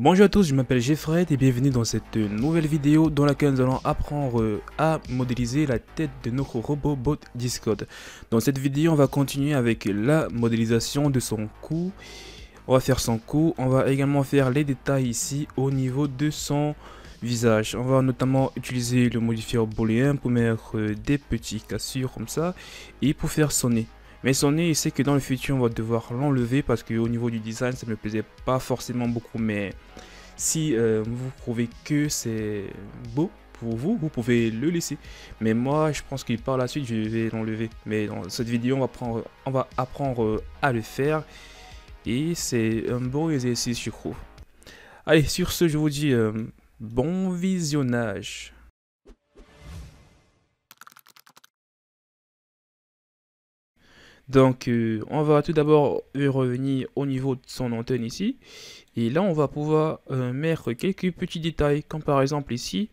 Bonjour à tous, je m'appelle Jeffred et bienvenue dans cette nouvelle vidéo dans laquelle nous allons apprendre à modéliser la tête de notre robot bot Discord. Dans cette vidéo, on va continuer avec la modélisation de son cou. On va faire son cou, on va également faire les détails ici au niveau de son visage. On va notamment utiliser le modifier booléen pour mettre euh, des petits cassures comme ça et pour faire sonner. Mais son nez, il que dans le futur, on va devoir l'enlever parce qu'au niveau du design, ça ne me plaisait pas forcément beaucoup. Mais si euh, vous trouvez que c'est beau pour vous, vous pouvez le laisser. Mais moi, je pense que par la suite, je vais l'enlever. Mais dans cette vidéo, on va, apprendre euh, à le faire. Et c'est un bon exercice, je trouve. Allez, sur ce, je vous dis euh, bon visionnage. Donc, euh, on va tout d'abord euh, revenir au niveau de son antenne ici. Et là, on va pouvoir euh, mettre quelques petits détails, comme par exemple ici,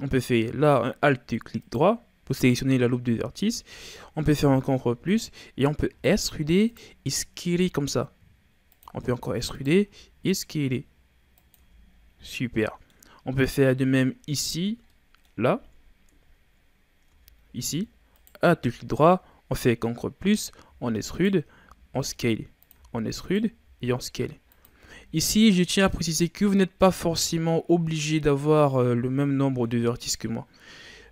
on peut faire là un Alt clic droit pour sélectionner la loupe de vertice. On peut faire encore plus et on peut extruder et scaler comme ça. On peut encore extruder et scaler. Super. On peut faire de même ici, là, ici, Alt clic droit, on fait CTRL plus, on extrude, on scale. On extrude et on scale. Ici, je tiens à préciser que vous n'êtes pas forcément obligé d'avoir euh, le même nombre de vertices que moi.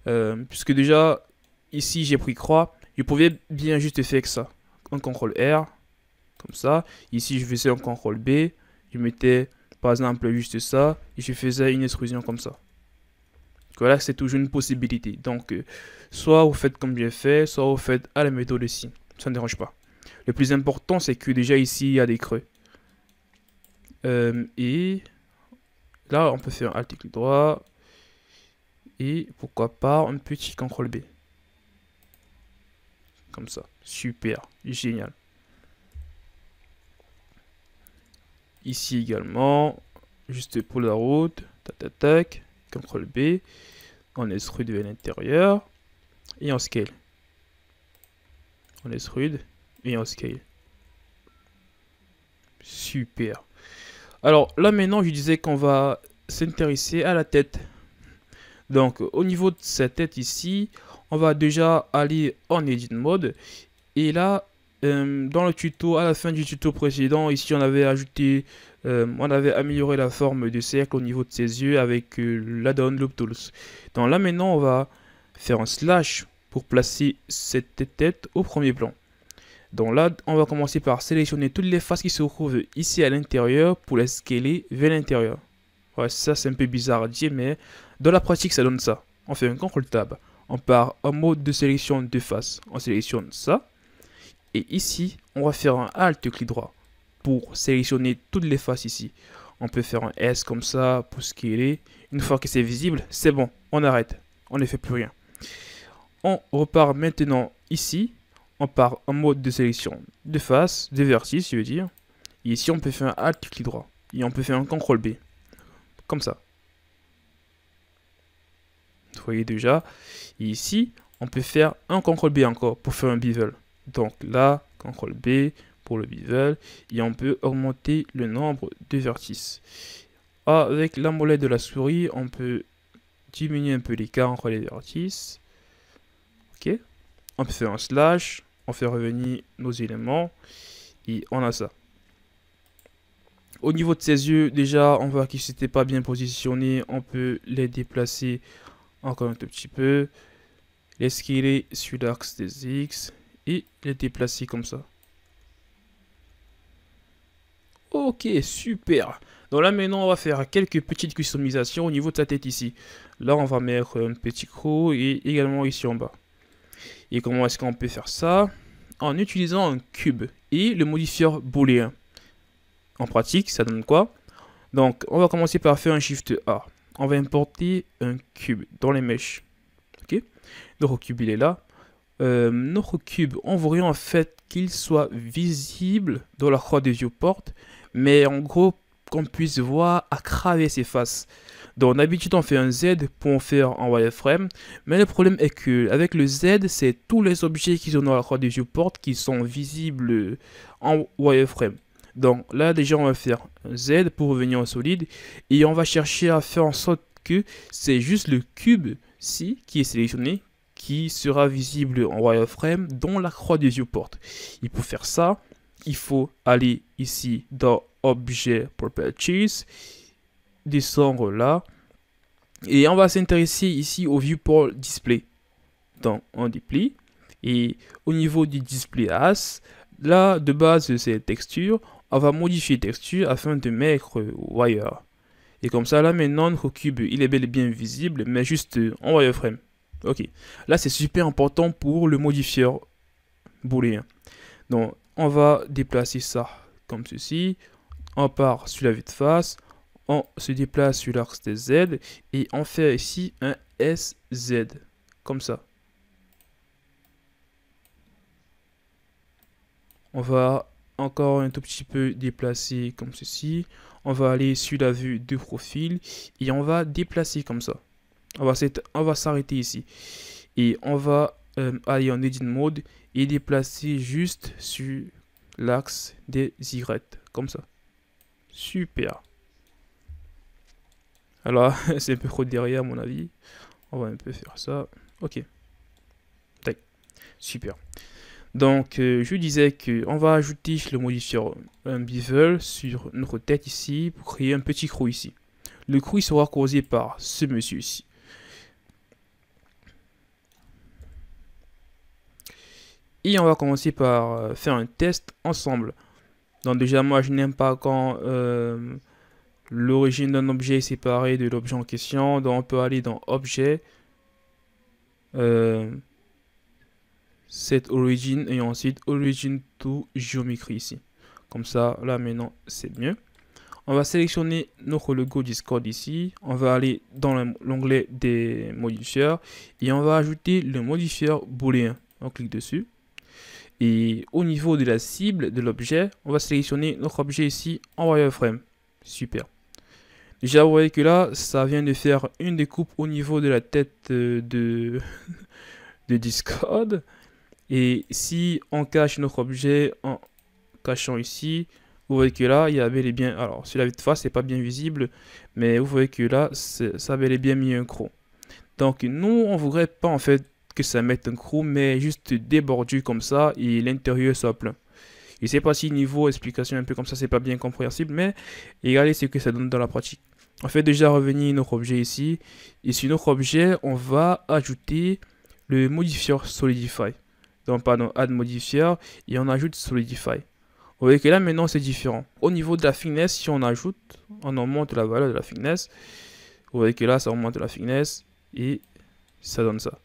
Euh, puisque déjà, ici, j'ai pris croix. Je pouvais bien juste faire que ça. Un CTRL R, comme ça. Ici, je faisais un CTRL B. Je mettais, par exemple, juste ça. Et je faisais une extrusion comme ça. Voilà c'est toujours une possibilité. Donc, euh, soit vous faites comme j'ai fait, soit vous faites à la méthode ici. Ça ne dérange pas. Le plus important, c'est que déjà ici, il y a des creux. Euh, et là, on peut faire alt clic droit. Et pourquoi pas un petit CTRL B. Comme ça. Super. Génial. Ici également. Juste pour la route. Tac, tac, tac. Ctrl B, on extrude vers l'intérieur et on scale. On rude et on scale. Super. Alors là maintenant, je disais qu'on va s'intéresser à la tête. Donc au niveau de sa tête ici, on va déjà aller en edit mode. Et là, euh, dans le tuto, à la fin du tuto précédent, ici on avait ajouté euh, on avait amélioré la forme du cercle au niveau de ses yeux avec euh, l'add-on Loop Tools. Donc là maintenant on va faire un slash pour placer cette tête au premier plan. Donc là on va commencer par sélectionner toutes les faces qui se trouvent ici à l'intérieur pour les scaler vers l'intérieur. Ouais ça c'est un peu bizarre à dire mais dans la pratique ça donne ça. On fait un CTRL TAB, on part en mode de sélection de face, on sélectionne ça. Et ici on va faire un ALT clic droit pour sélectionner toutes les faces ici. On peut faire un S comme ça pour ce qu'il est. Une fois que c'est visible, c'est bon, on arrête. On ne fait plus rien. On repart maintenant ici. On part en mode de sélection de face, de vertice, je veux dire. ici, on peut faire un Alt clic droit. Et on peut faire un CTRL B. Comme ça. Vous voyez déjà. ici, on peut faire un CTRL B encore pour faire un bevel. Donc là, CTRL B, pour le bisel et on peut augmenter le nombre de vertices. Avec la molette de la souris, on peut diminuer un peu l'écart entre les vertices. Ok. On peut faire un slash, on fait revenir nos éléments et on a ça. Au niveau de ses yeux, déjà, on voit qu'ils s'étaient pas bien positionnés. On peut les déplacer encore un tout petit peu. Les scaler sur l'axe des X et les déplacer comme ça. Ok, super. Donc là maintenant on va faire quelques petites customisations au niveau de sa tête ici. Là on va mettre un petit croc et également ici en bas. Et comment est-ce qu'on peut faire ça En utilisant un cube et le modifier booléen. En pratique ça donne quoi Donc on va commencer par faire un shift A. On va importer un cube dans les mèches. Ok Notre cube il est là. Euh, notre cube, on voudrait en fait qu'il soit visible dans la croix des de viewport mais en gros qu'on puisse voir à travers ses faces. Donc d'habitude on fait un Z pour en faire un wireframe, mais le problème est que avec le Z, c'est tous les objets qui sont dans la croix yeux portes qui sont visibles en wireframe. Donc là déjà on va faire Z pour revenir au solide et on va chercher à faire en sorte que c'est juste le cube si qui est sélectionné qui sera visible en wireframe dans la croix yeux portes. Et pour faire ça, il faut aller ici dans Objet Properties, descendre là. Et on va s'intéresser ici au Viewport Display. Donc on déplie. Et au niveau du Display As, là de base c'est texture on va modifier texture afin de mettre Wire. Et comme ça là maintenant notre cube il est bel et bien visible mais juste en wireframe. Ok. Là c'est super important pour le modifieur booléen. Donc on va déplacer ça comme ceci. On part sur la vue de face, on se déplace sur l'axe des Z et on fait ici un SZ, comme ça. On va encore un tout petit peu déplacer comme ceci. On va aller sur la vue de profil et on va déplacer comme ça. On va s'arrêter ici. Et on va euh, aller en edit mode il est placé juste sur l'axe des Y, comme ça. Super. Alors, c'est un peu trop derrière à mon avis. On va un peu faire ça. Ok. Super. Donc, euh, je disais que on va ajouter le modifier un bevel sur notre tête ici pour créer un petit creux ici. Le il sera causé par ce monsieur ici. Et on va commencer par euh, faire un test ensemble. Donc déjà moi je n'aime pas quand euh, l'origine d'un objet est séparée de l'objet en question. Donc on peut aller dans objet, euh, cette origine et ensuite origin to geometry ici. Comme ça là maintenant c'est mieux. On va sélectionner notre logo Discord ici. On va aller dans l'onglet des modifieurs et on va ajouter le modifieur booléen. On clique dessus. Et au niveau de la cible de l'objet, on va sélectionner notre objet ici en wireframe. Super. Déjà, vous voyez que là, ça vient de faire une découpe au niveau de la tête euh, de, Discord. Et si on cache notre objet en cachant ici, vous voyez que là, il y avait les bien... Alors, sur la de face, c'est pas bien visible, mais vous voyez que là, ça avait les bien mis un gros. Donc, nous, on voudrait pas, en fait, que ça mette un crew, mais juste débordu comme ça et l'intérieur soit plein. Je sais pas si niveau explication un peu comme ça, c'est pas bien compréhensible, mais regardez ce que ça donne dans la pratique. On fait déjà revenir notre objet ici. Et sur notre objet, on va ajouter le modifier Solidify. Donc, pardon, Add Modifier, et on ajoute Solidify. Vous voyez que là, maintenant, c'est différent. Au niveau de la finesse, si on ajoute, on augmente la valeur de la finesse. Vous voyez que là, ça augmente la finesse, et ça donne ça.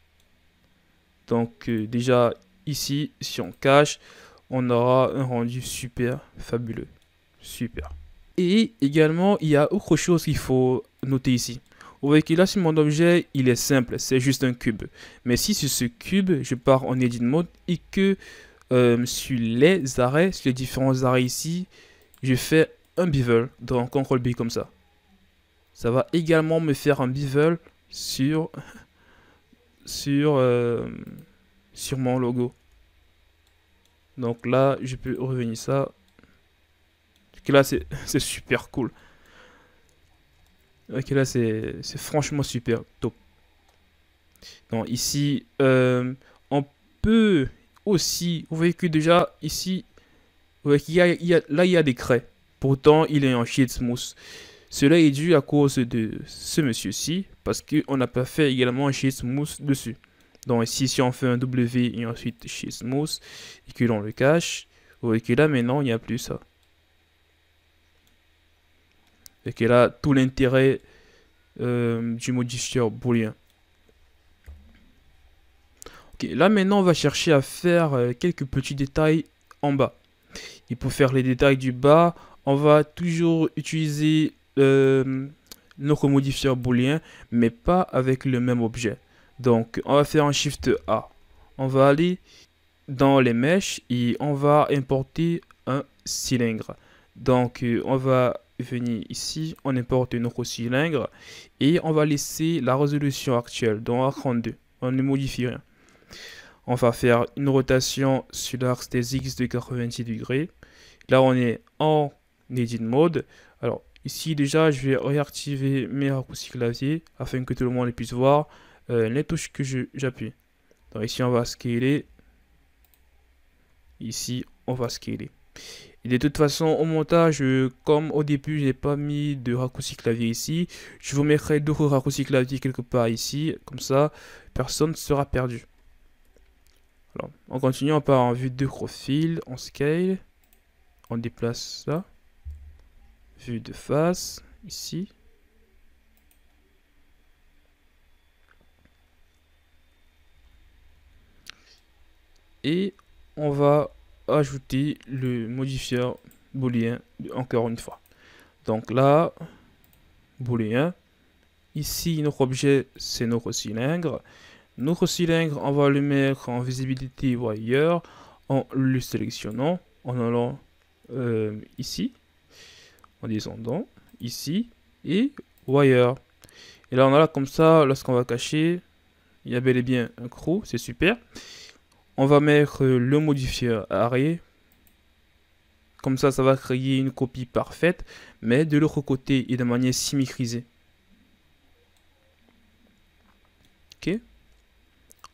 Donc euh, déjà ici, si on cache, on aura un rendu super fabuleux. Super. Et également, il y a autre chose qu'il faut noter ici. Vous voyez que là, sur mon objet, il est simple, c'est juste un cube. Mais si sur ce cube, je pars en edit mode et que euh, sur les arrêts, sur les différents arrêts ici, je fais un bevel dans CTRL B comme ça. Ça va également me faire un bevel sur sur, euh, sur mon logo. Donc là, je peux revenir ça. que là, c'est super cool. Ok, là, c'est franchement super top. Donc ici, euh, on peut aussi, vous voyez que déjà ici, il y a, là, il y a des craies. Pourtant, il est en shit smooth. Cela est dû à cause de ce monsieur-ci, parce qu'on n'a pas fait également un mousse dessus. Donc ici, si on fait un W et ensuite mousse et que l'on le cache, vous voyez que là maintenant, il n'y a plus ça. Et que là, tout l'intérêt euh, du modifier boolean. Ok, là maintenant, on va chercher à faire euh, quelques petits détails en bas. Et pour faire les détails du bas, on va toujours utiliser euh, notre modifier booléen, mais pas avec le même objet. Donc, on va faire un Shift A. On va aller dans les mèches et on va importer un cylindre. Donc, euh, on va venir ici, on importe notre cylindre et on va laisser la résolution actuelle, donc à 32. On ne modifie rien. On va faire une rotation sur l'axe des X de 90 degrés. Là, on est en edit mode. Alors, Ici déjà je vais réactiver mes raccourcis clavier afin que tout le monde puisse voir euh, les touches que j'appuie. Donc ici on va scaler. Ici on va scaler. de toute façon au montage, comme au début je n'ai pas mis de raccourcis clavier ici, je vous mettrai d'autres raccourcis clavier quelque part ici. Comme ça personne ne sera perdu. Alors, on continue, on part en vue de profil, on scale, on déplace ça vue de face, ici. Et on va ajouter le modifieur booléen encore une fois. Donc là, booléen. Ici, notre objet, c'est notre cylindre. Notre cylindre, on va le mettre en visibilité ou ailleurs en le sélectionnant, en allant euh, ici en descendant ici et wire. Et là on a là comme ça, lorsqu'on va cacher, il y a bel et bien un croc, c'est super. On va mettre euh, le modifier arrêt. Comme ça, ça va créer une copie parfaite, mais de l'autre côté et de manière symétrisée. Ok.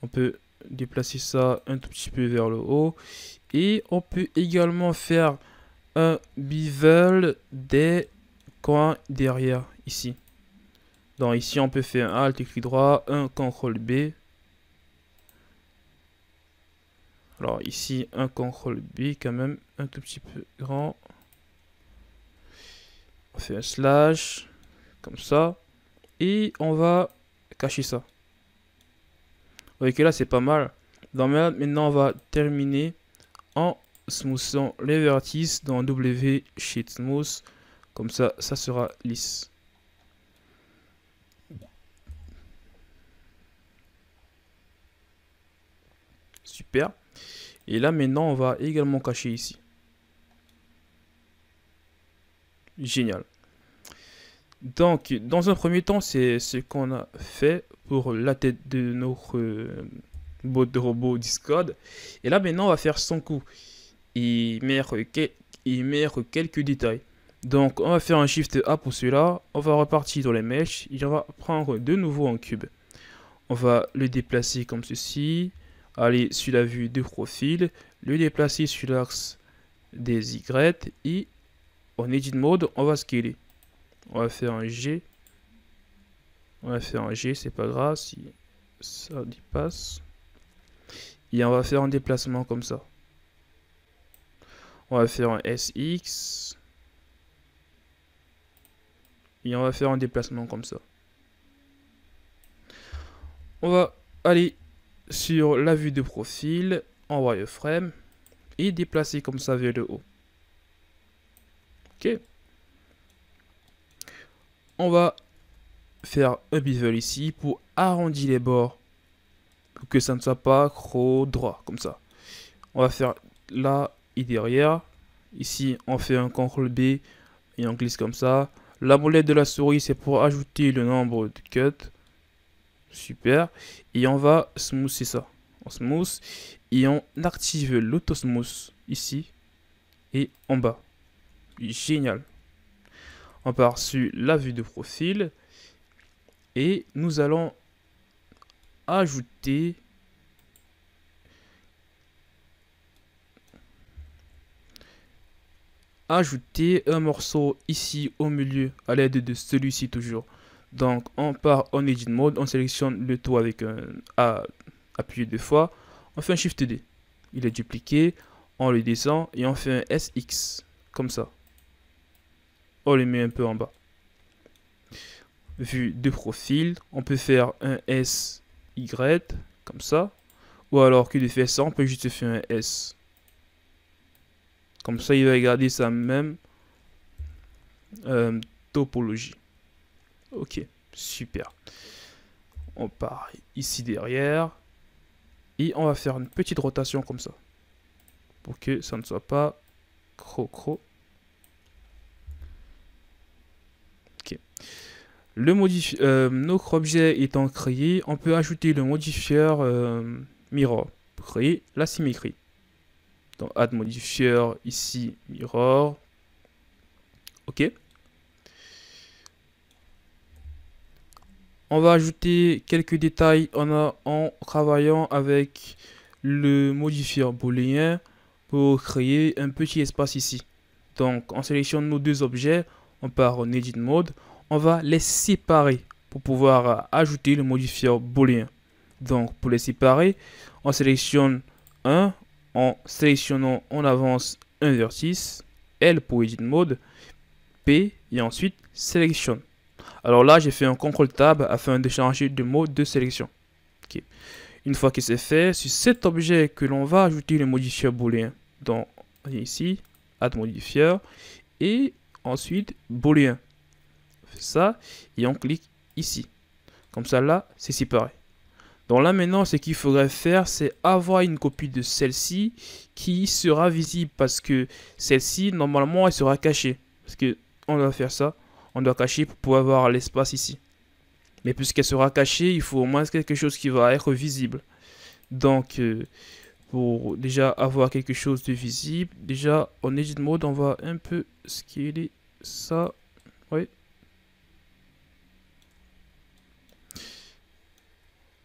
On peut déplacer ça un tout petit peu vers le haut. Et on peut également faire un bevel des coins derrière, ici. Donc ici, on peut faire un Alt, clic droit, un contrôle B. Alors ici, un contrôle B quand même, un tout petit peu grand. On fait un slash, comme ça. Et on va cacher ça. Vous là, c'est pas mal. Donc maintenant, on va terminer en smoothant les vertices dans W Sheet Smooth. Comme ça, ça sera lisse. Super. Et là, maintenant, on va également cacher ici. Génial. Donc, dans un premier temps, c'est ce qu'on a fait pour la tête de notre euh, bot de robot Discord. Et là, maintenant, on va faire son coup. Il met quelques détails. Donc on va faire un Shift A pour cela, on va repartir dans les mèches Il on va prendre de nouveau un cube. On va le déplacer comme ceci, aller sur la vue de profil, le déplacer sur l'axe des Y et en edit mode on va scaler. On va faire un G, on va faire un G, c'est pas grave si ça dépasse. Et on va faire un déplacement comme ça. On va faire un SX. Et on va faire un déplacement comme ça. On va aller sur la vue de profil, en wireframe, et déplacer comme ça vers le haut. Ok. On va faire un bevel ici pour arrondir les bords. Pour que ça ne soit pas trop droit, comme ça. On va faire là derrière. Ici, on fait un CTRL B et on glisse comme ça. La molette de la souris, c'est pour ajouter le nombre de cuts. Super. Et on va smoother ça. On smooth et on active l'autosmooth ici et en bas. Génial. On part sur la vue de profil et nous allons ajouter ajouter un morceau ici au milieu à l'aide de celui-ci toujours. Donc on part en Edit Mode, on sélectionne le tout avec un A appuyé deux fois, on fait un Shift D. Il est dupliqué, on le descend et on fait un SX, comme ça. On le met un peu en bas. Vu de profil, on peut faire un SY, comme ça. Ou alors que de faire ça, on peut juste faire un S comme ça, il va garder sa même euh, topologie. Ok, super. On part ici derrière. Et on va faire une petite rotation comme ça. Pour que ça ne soit pas crocro. Ok. Le modifi euh, notre objet étant créé, on peut ajouter le modifieur euh, mirror pour créer la symétrie. Donc, add modifier ici mirror ok on va ajouter quelques détails en, en travaillant avec le modifier booléen pour créer un petit espace ici donc on sélectionne nos deux objets on part en edit mode on va les séparer pour pouvoir ajouter le modifier booléen donc pour les séparer on sélectionne un en sélectionnant en avance un vertice, L pour Edit Mode, P et ensuite Selection. Alors là, j'ai fait un contrôle Tab afin de changer de mode de sélection. Une fois que c'est fait, sur cet objet que l'on va ajouter le modifier booléen. Donc ici, Add Modifier et ensuite booléen. On ça et on clique ici. Comme ça là, c'est séparé. Donc là maintenant, ce qu'il faudrait faire, c'est avoir une copie de celle-ci qui sera visible parce que celle-ci, normalement, elle sera cachée. Parce que on doit faire ça, on doit cacher pour pouvoir avoir l'espace ici. Mais puisqu'elle sera cachée, il faut au moins quelque chose qui va être visible. Donc, euh, pour déjà avoir quelque chose de visible, déjà en edit mode, on va un peu scaler ça. Oui.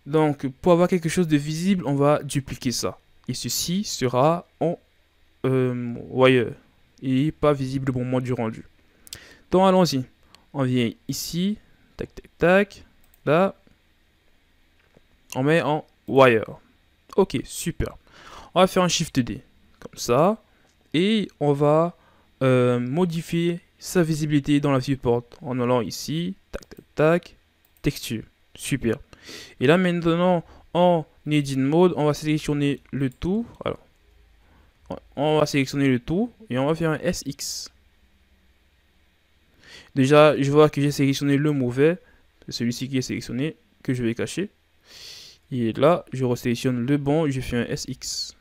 Donc, pour avoir quelque chose de visible, on va dupliquer ça. Et ceci sera en euh, wire et pas visible au moment du rendu. Donc, allons-y. On vient ici, tac, tac, tac, là. On met en wire. Ok, super. On va faire un Shift D, comme ça. Et on va euh, modifier sa visibilité dans la viewport en allant ici, tac, tac, tac, texture. Super. Et là maintenant, en edit mode, on va sélectionner le tout. Alors, on va sélectionner le tout et on va faire un SX. Déjà, je vois que j'ai sélectionné le mauvais, celui-ci qui est sélectionné, que je vais cacher. Et là, je re-sélectionne le bon, je fais un SX.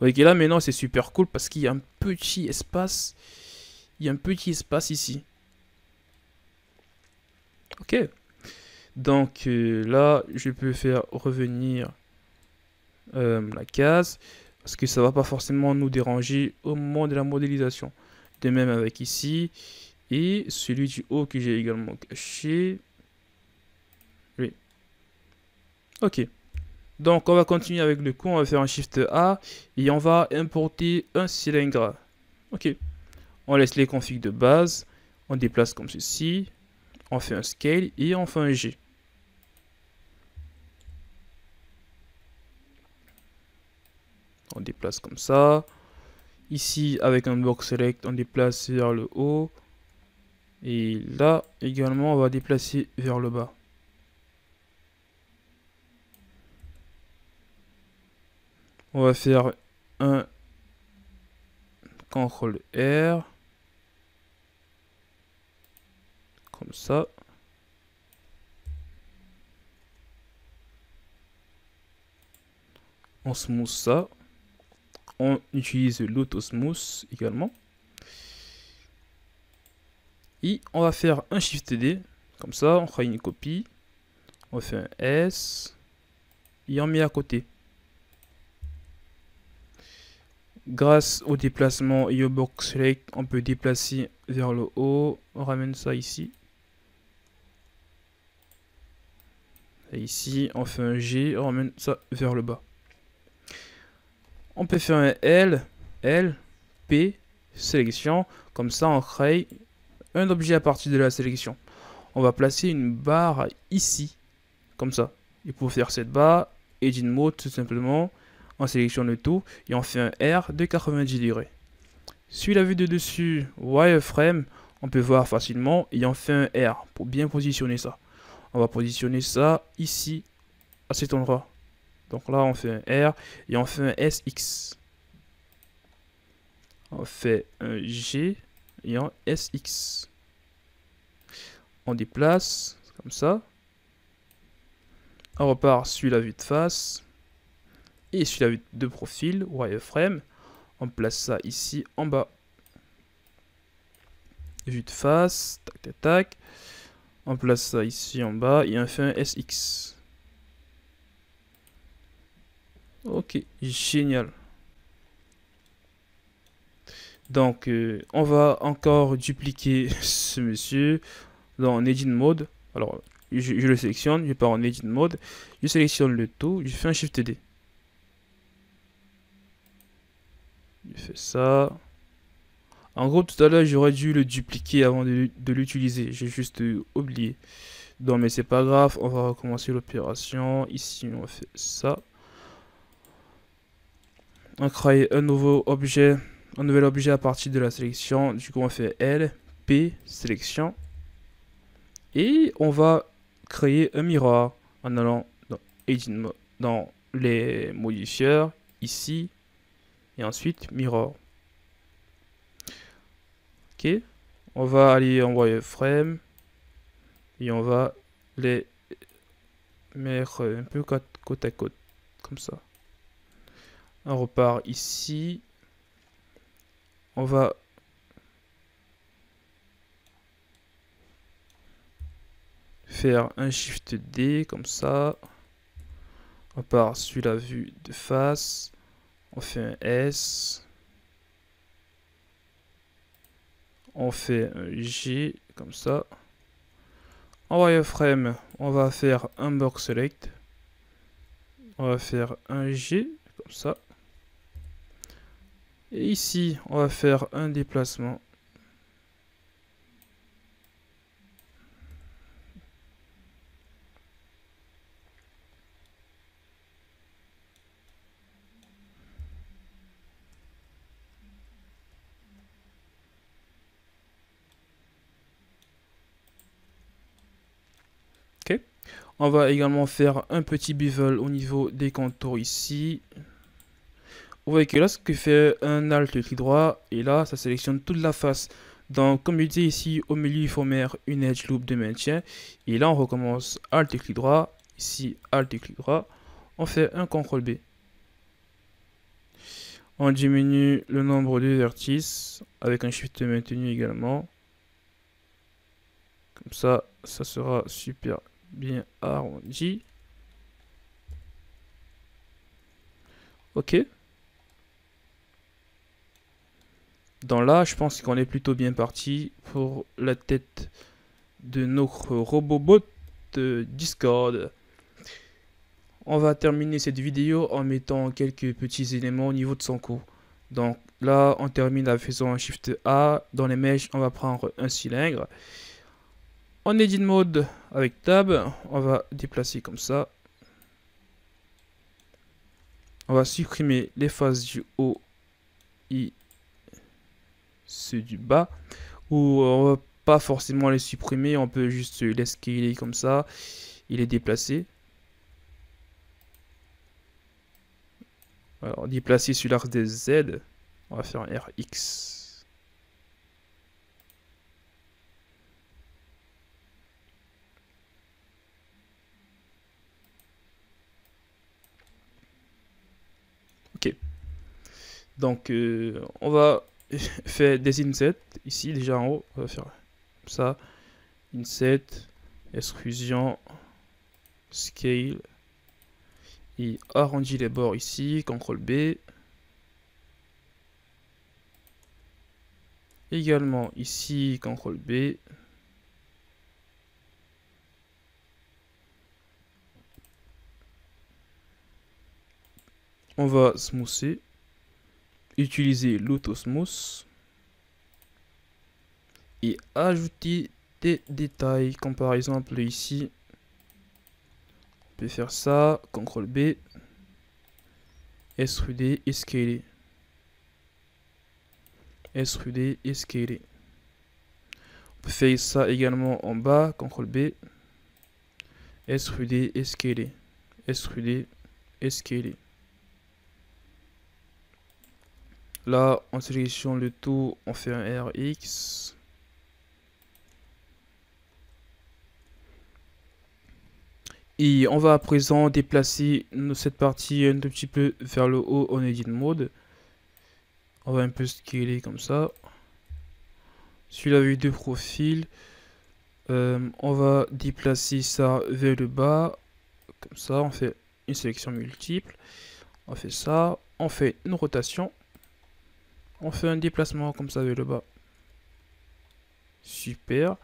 Ok, là maintenant c'est super cool parce qu'il y a un petit espace. Il y a un petit espace ici. Ok. Donc euh, là, je peux faire revenir euh, la case parce que ça va pas forcément nous déranger au moment de la modélisation. De même avec ici et celui du haut que j'ai également caché. Oui. Ok. Donc on va continuer avec le coup, on va faire un Shift A et on va importer un cylindre. Ok. On laisse les configs de base, on déplace comme ceci, on fait un scale et on fait un G. on déplace comme ça. Ici, avec un box select, on déplace vers le haut. Et là, également, on va déplacer vers le bas. On va faire un CTRL R. Comme ça. On smooth ça. On utilise l'autosmooth également. Et on va faire un Shift D. Comme ça, on fera une copie. On fait un S. Et on met à côté. Grâce au déplacement et au box select, on peut déplacer vers le haut. On ramène ça ici. Et ici, on fait un G, on ramène ça vers le bas. On peut faire un L, L, P, sélection. Comme ça, on crée un objet à partir de la sélection. On va placer une barre ici, comme ça. Et pour faire cette barre, edit mode tout simplement, on sélectionne le tout et on fait un R de 90 degrés. Sur la vue de dessus wireframe, on peut voir facilement et on fait un R pour bien positionner ça. On va positionner ça ici, à cet endroit. Donc là, on fait un R et on fait un SX. On fait un G et un SX. On déplace, comme ça. On repart sur la vue de face et sur la vue de profil, wireframe. On place ça ici en bas. Vue de face, tac tac tac. On place ça ici en bas et on fait un SX. Ok, génial. Donc, euh, on va encore dupliquer ce monsieur dans Edit Mode. Alors, je, le sélectionne, je pars en Edit Mode, je sélectionne le tout, je fais un Shift D. Je fais ça. En gros, tout à l'heure, j'aurais dû le dupliquer avant de, de l'utiliser. J'ai juste euh, oublié. Donc, mais c'est pas grave, on va recommencer l'opération. Ici, on fait ça on crée un nouveau objet, un nouvel objet à partir de la sélection. Du coup, on fait L, P, sélection. Et on va créer un miroir en allant dans, les modifieurs, ici, et ensuite Mirror. Ok, on va aller en frame et on va les mettre un peu côte à côte, comme ça. On repart ici. On va... Faire un Shift D comme ça. On part sur la vue de face. On fait un S. On fait un G comme ça. En wireframe, on va faire un box select. On va faire un G comme ça. Et ici, on va faire un déplacement. On va également faire un petit bevel au niveau des contours ici. Vous voyez que que fait un alt clic droit, et là, ça sélectionne toute la face. Donc, comme je disais ici, au milieu, il faut mettre une edge loop de maintien. Et là, on recommence alt clic droit. Ici, alt clic droit. On fait un CTRL B. On diminue le nombre de vertices avec un shift maintenu également. Comme ça, ça sera super bien arrondi. Ok. Dans là, je pense qu'on est plutôt bien parti pour la tête de notre robot Discord. On va terminer cette vidéo en mettant quelques petits éléments au niveau de son coup. Donc là, on termine en faisant un Shift A. Dans les mèches, on va prendre un cylindre. En edit mode avec tab, on va déplacer comme ça. On va supprimer les phases du haut, I ceux du bas, ou on va pas forcément les supprimer, on peut juste est comme ça, il est déplacé. Alors, déplacer sur l'arc des Z, on va faire un RX. Ok. Donc, euh, on va fait des insets ici déjà en haut. On va faire ça. Inset, Exclusion scale. Et arrondit les bords ici. CTRL B. Également ici, CTRL B. On va smousser utiliser l'autosmos et ajouter des détails comme par exemple ici on peut faire ça CTRL B extruder escaler scaler escaler on peut faire ça également en bas CTRL B extruder escaler scaler escaler Là, on sélectionne le tout, on fait un RX. Et on va à présent déplacer cette partie un tout petit peu vers le haut en edit mode. On va un peu scaler comme ça. Celui-là vue de deux profils. Euh, on va déplacer ça vers le bas. Comme ça, on fait une sélection multiple. On fait ça. On fait une rotation. On fait un déplacement comme ça vers le bas. Super.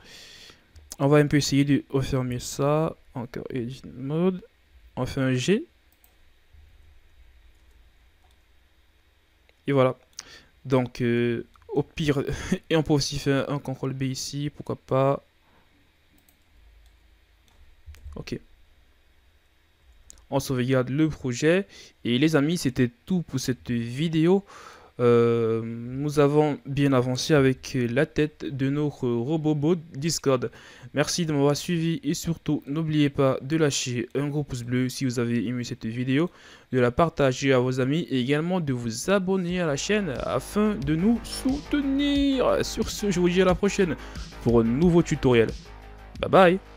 On va un peu essayer de refermer ça. Encore edit mode. On fait un G. Et voilà. Donc, euh, au pire, et on peut aussi faire un contrôle B ici, pourquoi pas. Ok. On sauvegarde le projet. Et les amis, c'était tout pour cette vidéo. Euh, nous avons bien avancé avec la tête de notre Robobo Discord. Merci de m'avoir suivi et surtout n'oubliez pas de lâcher un gros pouce bleu si vous avez aimé cette vidéo, de la partager à vos amis et également de vous abonner à la chaîne afin de nous soutenir. Sur ce, je vous dis à la prochaine pour un nouveau tutoriel. Bye bye